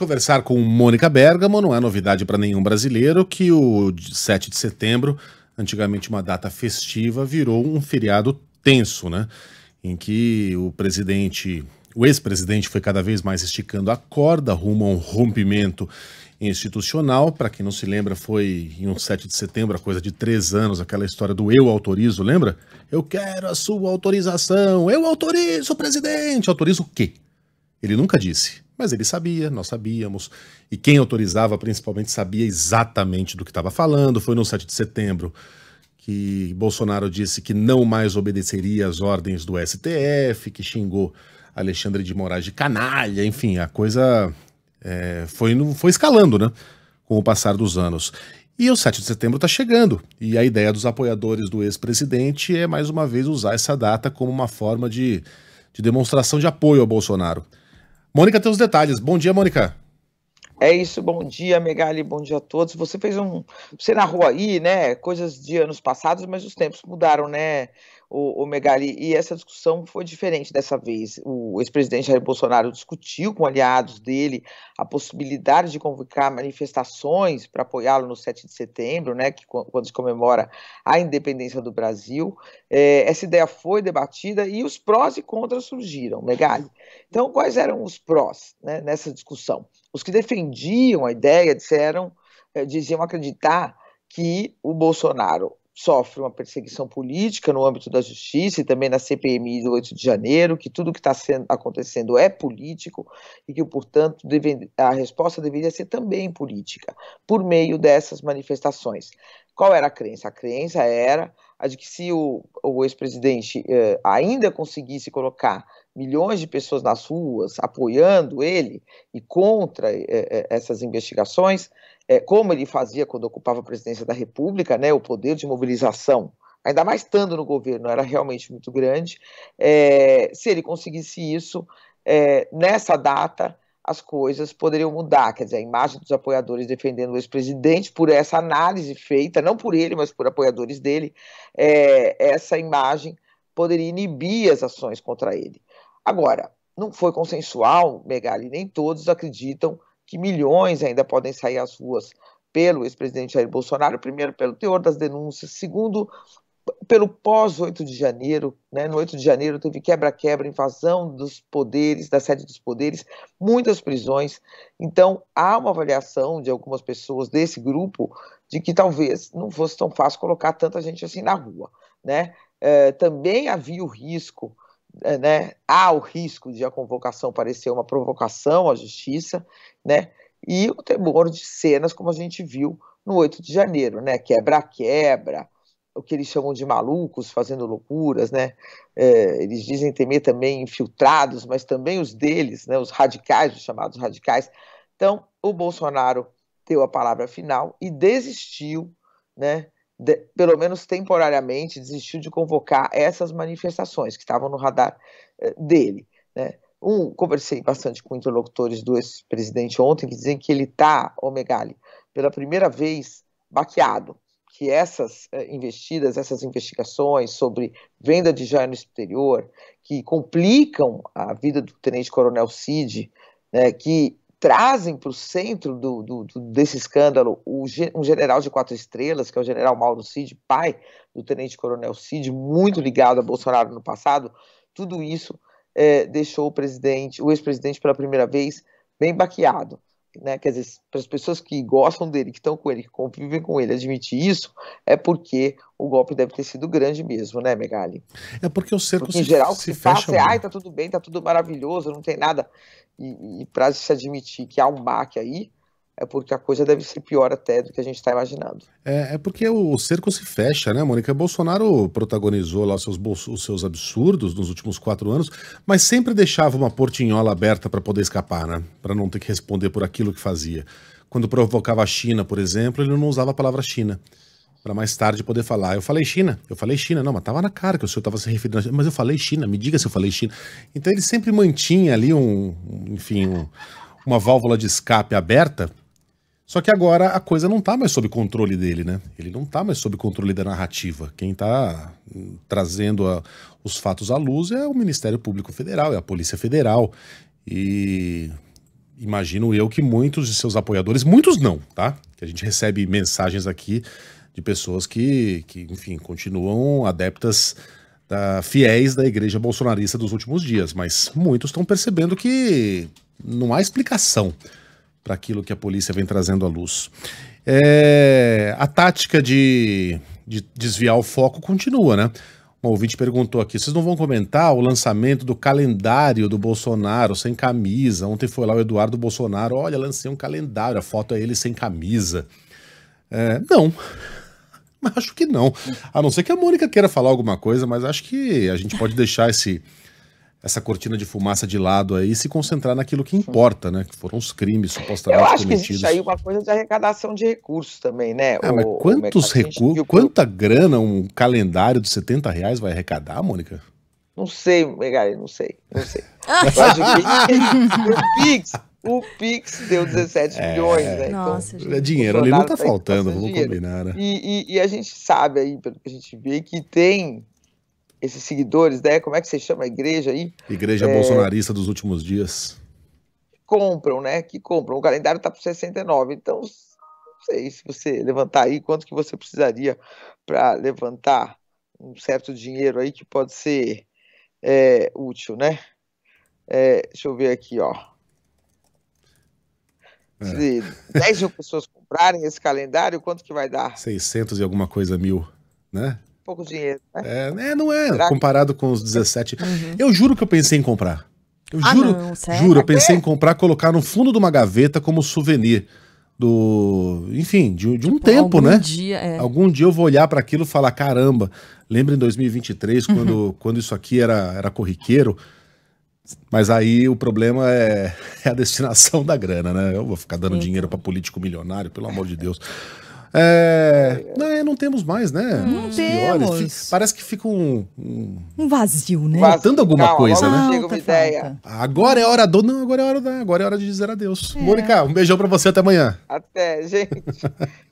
Conversar com Mônica Bergamo não é novidade para nenhum brasileiro que o 7 de setembro, antigamente uma data festiva, virou um feriado tenso, né? Em que o presidente, o ex-presidente foi cada vez mais esticando a corda rumo a um rompimento institucional. Para quem não se lembra, foi em um 7 de setembro, a coisa de três anos, aquela história do eu autorizo, lembra? Eu quero a sua autorização, eu autorizo, presidente. Autorizo o quê? Ele nunca disse, mas ele sabia, nós sabíamos. E quem autorizava, principalmente, sabia exatamente do que estava falando. Foi no 7 de setembro que Bolsonaro disse que não mais obedeceria às ordens do STF, que xingou Alexandre de Moraes de canalha, enfim, a coisa é, foi, foi escalando, né? Com o passar dos anos. E o 7 de setembro está chegando, e a ideia dos apoiadores do ex-presidente é mais uma vez usar essa data como uma forma de, de demonstração de apoio ao Bolsonaro. Mônica tem os detalhes. Bom dia, Mônica. É isso, bom dia, Megali, bom dia a todos. Você fez um. Você narrou aí, né? Coisas de anos passados, mas os tempos mudaram, né, o, o Megali, e essa discussão foi diferente dessa vez. O ex-presidente Jair Bolsonaro discutiu com aliados dele a possibilidade de convocar manifestações para apoiá-lo no 7 de setembro, né, que, quando se comemora a independência do Brasil. É, essa ideia foi debatida e os prós e contras surgiram, Megali. Então, quais eram os prós né, nessa discussão? Os que defendiam a ideia disseram, eh, diziam acreditar que o Bolsonaro sofre uma perseguição política no âmbito da justiça e também na CPMI do 8 de janeiro, que tudo que está acontecendo é político e que, portanto, deve, a resposta deveria ser também política, por meio dessas manifestações. Qual era a crença? A crença era a de que se o, o ex-presidente eh, ainda conseguisse colocar milhões de pessoas nas ruas apoiando ele e contra eh, eh essas investigações, eh, como ele fazia quando ocupava a presidência da República, né, o poder de mobilização, ainda mais estando no governo, era realmente muito grande. Eh, se ele conseguisse isso eh, nessa data, as coisas poderiam mudar. Quer dizer, a imagem dos apoiadores defendendo o ex-presidente, por essa análise feita, não por ele, mas por apoiadores dele, é, essa imagem poderia inibir as ações contra ele. Agora, não foi consensual, Megali, nem todos acreditam que milhões ainda podem sair às ruas pelo ex-presidente Jair Bolsonaro, primeiro pelo teor das denúncias, segundo pelo pós 8 de janeiro, né? no 8 de janeiro teve quebra-quebra, invasão dos poderes, da sede dos poderes, muitas prisões. Então, há uma avaliação de algumas pessoas desse grupo de que talvez não fosse tão fácil colocar tanta gente assim na rua. Né? É, também havia o risco, é, né? há o risco de a convocação parecer uma provocação à justiça, né? e o temor de cenas como a gente viu no 8 de janeiro, né? quebra-quebra, o que eles chamam de malucos fazendo loucuras, né? É, eles dizem temer também infiltrados, mas também os deles, né? Os radicais, os chamados radicais. Então, o Bolsonaro deu a palavra final e desistiu, né? De, pelo menos temporariamente, desistiu de convocar essas manifestações que estavam no radar é, dele, né? Um, conversei bastante com interlocutores do ex-presidente ontem que dizem que ele está, Omegali, pela primeira vez baqueado que essas eh, investidas, essas investigações sobre venda de joia no exterior, que complicam a vida do tenente-coronel Cid, né, que trazem para o centro do, do, desse escândalo o, um general de quatro estrelas, que é o general Mauro Cid, pai do tenente-coronel Cid, muito ligado a Bolsonaro no passado, tudo isso é, deixou o presidente, o ex-presidente pela primeira vez, bem baqueado né, quer dizer, para as pessoas que gostam dele, que estão com ele, que convivem com ele, admitir isso, é porque o golpe deve ter sido grande mesmo, né, Megali? É porque o cerco porque, se, em geral, se, se fecha. Passa, é, ai, tá tudo bem, tá tudo maravilhoso, não tem nada. E, e para se admitir que há um baque aí, é porque a coisa deve ser pior até do que a gente está imaginando. É, é, porque o cerco se fecha, né, Mônica? Bolsonaro protagonizou lá os seus, os seus absurdos nos últimos quatro anos, mas sempre deixava uma portinhola aberta para poder escapar, né? Para não ter que responder por aquilo que fazia. Quando provocava a China, por exemplo, ele não usava a palavra China para mais tarde poder falar. Eu falei China, eu falei China, não, mas tava na cara que o senhor estava se referindo a China, mas eu falei China, me diga se eu falei China. Então ele sempre mantinha ali um, um enfim, um, uma válvula de escape aberta só que agora a coisa não tá mais sob controle dele, né? Ele não tá mais sob controle da narrativa. Quem tá hum, trazendo a, os fatos à luz é o Ministério Público Federal, é a Polícia Federal. E imagino eu que muitos de seus apoiadores, muitos não, tá? Que a gente recebe mensagens aqui de pessoas que, que enfim, continuam adeptas da, ah, fiéis da igreja bolsonarista dos últimos dias, mas muitos estão percebendo que não há explicação para aquilo que a polícia vem trazendo à luz. É, a tática de, de desviar o foco continua, né? Um ouvinte perguntou aqui: vocês não vão comentar o lançamento do calendário do Bolsonaro sem camisa? Ontem foi lá o Eduardo Bolsonaro: olha, lancei um calendário, a foto é ele sem camisa. É, não. Acho que não. A não ser que a Mônica queira falar alguma coisa, mas acho que a gente pode deixar esse, essa cortina de fumaça de lado aí e se concentrar naquilo que importa, né? Que foram os crimes supostamente cometidos. Eu acho cometidos. que existe aí uma coisa de arrecadação de recursos também, né? Ah, o, mas quantos recursos, quanta grana um calendário de 70 reais vai arrecadar, Mônica? Não sei, Megali, não sei, não sei. o Pix, o Pix deu 17 é, milhões, né? Então Nossa, então, gente. É dinheiro ali não tá, tá faltando, vamos combinar, né? E, e, e a gente sabe aí, pelo que a gente vê, que tem esses seguidores, né? Como é que você chama a igreja aí? Igreja é... bolsonarista dos últimos dias. Compram, né? Que compram. O calendário está por 69. Então, não sei se você levantar aí quanto que você precisaria para levantar um certo dinheiro aí que pode ser é, útil, né? É, deixa eu ver aqui, ó. É. Se é. 10 mil pessoas comprarem esse calendário, quanto que vai dar? 600 e alguma coisa mil, né? pouco dinheiro, né? É, né, não é, Será comparado que... com os 17. Uhum. Eu juro que eu pensei em comprar. Eu ah, juro, não, juro, eu pensei em comprar, colocar no fundo de uma gaveta como souvenir do, enfim, de, de um tipo, tempo, algum né? Dia, é. Algum dia eu vou olhar para aquilo e falar, caramba, lembra em 2023 uhum. quando quando isso aqui era era corriqueiro? Mas aí o problema é, é a destinação da grana, né? Eu vou ficar dando Sim. dinheiro para político milionário, pelo amor de Deus. É... Não, é, não temos mais, né? Não Os temos. Piores. Parece que fica um... Um, um vazio, né? Faltando alguma Calma, coisa, né? uma ideia. Agora é hora do... Não, agora é hora da... Agora é hora de dizer adeus. É. Mônica, um beijão pra você, até amanhã. Até, gente.